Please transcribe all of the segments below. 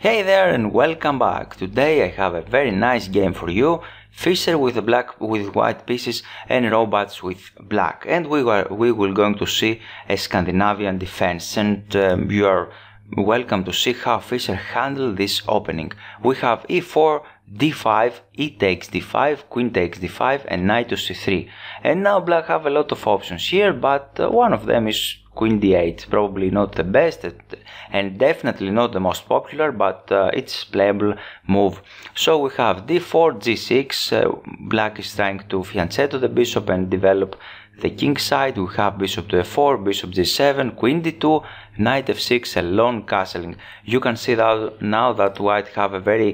Hey there and welcome back. Today I have a very nice game for you. Fisher with black with white pieces and robots with black. And we are we will going to see a Scandinavian defense and um, you are welcome to see how Fisher handled this opening. We have e4, d5, e takes d5, queen takes d5 and knight to c3. And now black have a lot of options here but uh, one of them is queen d8 probably not the best and definitely not the most popular but uh, it's playable move so we have d4 g6 uh, black is trying to fianchetto the bishop and develop the king side we have bishop to f4 bishop g7 queen d2 knight f6 a long castling you can see that now that white have a very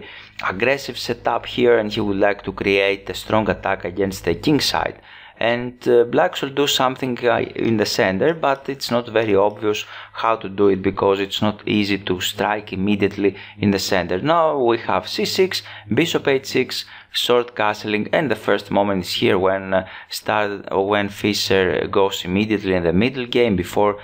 aggressive setup here and he would like to create a strong attack against the king side and uh, black should do something uh, in the center but it's not very obvious how to do it because it's not easy to strike immediately in the center now we have c6 bishop h6 short castling and the first moment is here when uh, when fischer goes immediately in the middle game before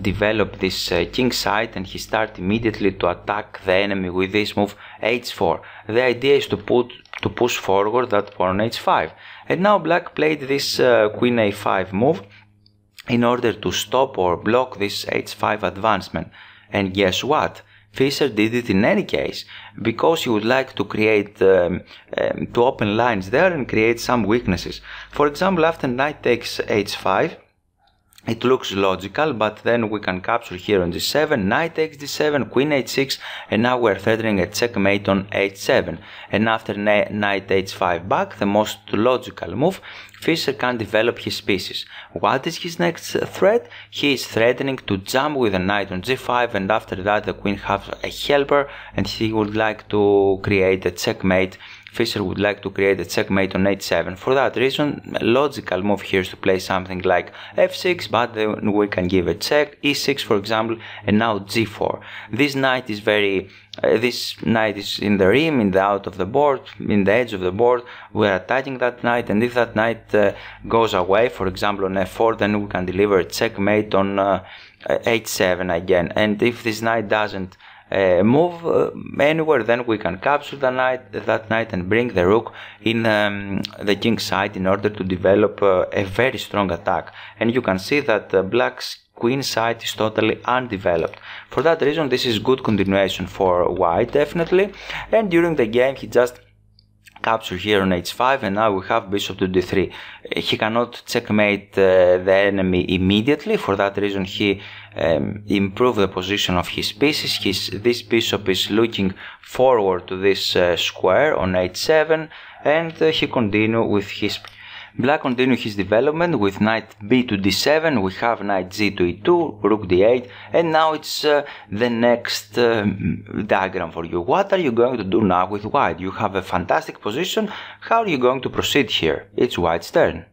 developed this uh, king side and he started immediately to attack the enemy with this move h4. The idea is to put to push forward that pawn h5. And now black played this uh, queen a5 move in order to stop or block this h5 advancement. And guess what? Fischer did it in any case because he would like to create um, um, to open lines there and create some weaknesses. For example, after knight takes h5 it looks logical, but then we can capture here on g7, knight takes d7, queen h6, and now we're threatening a checkmate on h7. And after knight h5 back, the most logical move, Fischer can develop his pieces. What is his next threat? He is threatening to jump with a knight on g5, and after that the queen has a helper, and he would like to create a checkmate Fischer would like to create a checkmate on h7. For that reason, a logical move here is to play something like f6, but then we can give a check, e6 for example, and now g4. This knight is very, uh, this knight is in the rim, in the out of the board, in the edge of the board. We are attacking that knight, and if that knight uh, goes away, for example on f4, then we can deliver a checkmate on uh, h7 again. And if this knight doesn't uh, move uh, anywhere, then we can capture the knight that knight and bring the rook in um, the king's side in order to develop uh, a very strong attack. And you can see that uh, black's queen side is totally undeveloped. For that reason, this is good continuation for white, definitely. And during the game, he just capture here on h5 and now we have bishop to d3 he cannot checkmate uh, the enemy immediately for that reason he um, improve the position of his pieces. His, this bishop is looking forward to this uh, square on h7 and uh, he continue with his Black continue his development with knight b to d7, we have knight g to e2, rook d8, and now it's uh, the next uh, diagram for you. What are you going to do now with white? You have a fantastic position, how are you going to proceed here? It's white's turn.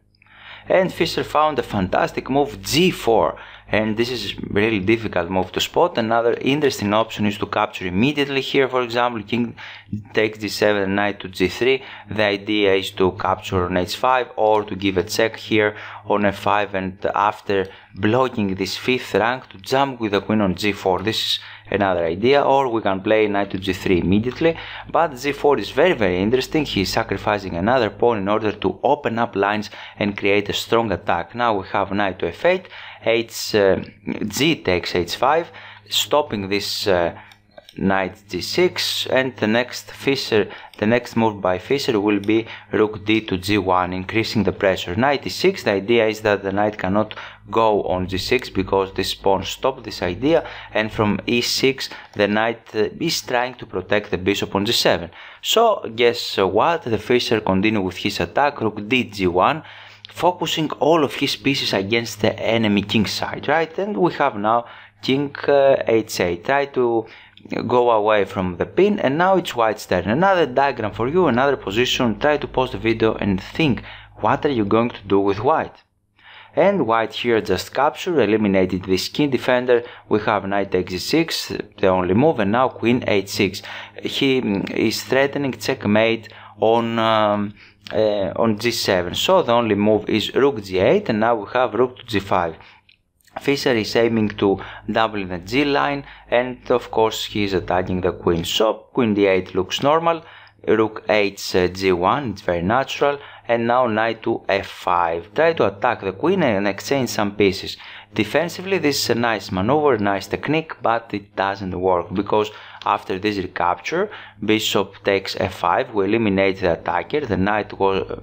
And Fischer found a fantastic move g4 and this is really difficult move to spot. Another interesting option is to capture immediately here, for example, king takes d7 knight to g3. The idea is to capture on h5 or to give a check here on f5 and after blocking this fifth rank to jump with the queen on g4. This is another idea or we can play knight to g3 immediately but g4 is very very interesting he is sacrificing another pawn in order to open up lines and create a strong attack now we have knight to f8 h uh, g takes h5 stopping this uh, knight d 6 and the next fisher the next move by fisher will be rook d to g1 increasing the pressure knight e6 the idea is that the knight cannot go on g6 because this pawn stopped this idea and from e6 the knight uh, is trying to protect the bishop on g7 so guess what the fisher continued with his attack rook d g1 focusing all of his pieces against the enemy king side right and we have now king uh, h8 try to go away from the pin and now it's white stern. Another diagram for you, another position, try to pause the video and think what are you going to do with white. And white here just captured, eliminated the king defender, we have knight takes g6, the only move, and now queen h6. He mm, is threatening checkmate on um, uh, on g7, so the only move is rook g8 and now we have rook to g5. Fisher is aiming to double the g-line and of course he is attacking the queen. So queen d8 looks normal, rook uh, g g1, it's very natural, and now knight to f5. Try to attack the queen and exchange some pieces. Defensively this is a nice maneuver, nice technique, but it doesn't work because after this recapture bishop takes f5, we eliminate the attacker, the knight was, uh,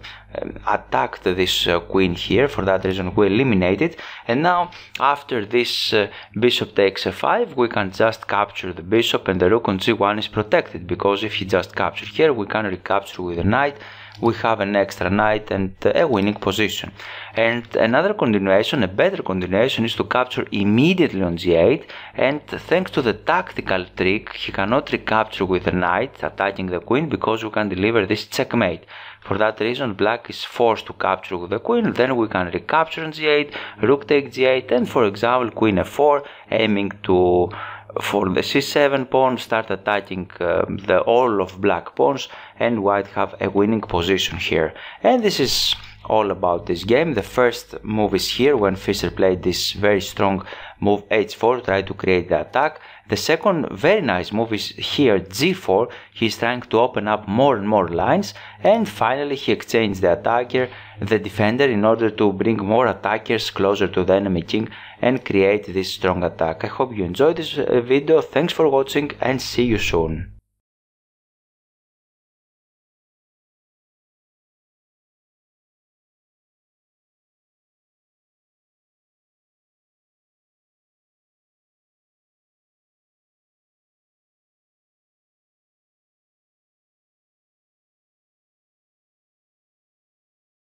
attacked this uh, queen here, for that reason we eliminate it, and now after this uh, bishop takes f5, we can just capture the bishop and the rook on g1 is protected, because if he just captured here, we can recapture with the knight, we have an extra knight and a winning position. And another continuation, a better continuation, is to capture immediately on g8. And thanks to the tactical trick, he cannot recapture with the knight attacking the queen because we can deliver this checkmate. For that reason, black is forced to capture with the queen, then we can recapture on g8, rook takes g8, and for example, queen f4, aiming to for the c7 pawn start attacking uh, the all of black pawns and white have a winning position here and this is all about this game the first move is here when Fischer played this very strong move h4 try to create the attack the second very nice move is here g4 he's trying to open up more and more lines and finally he exchanges the attacker the defender in order to bring more attackers closer to the enemy king and create this strong attack i hope you enjoyed this uh, video thanks for watching and see you soon